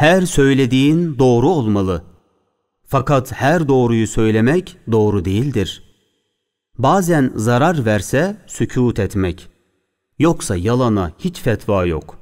her söylediğin doğru olmalı. Fakat her doğruyu söylemek doğru değildir. Bazen zarar verse sükût etmek. Yoksa yalana hiç fetva yok.''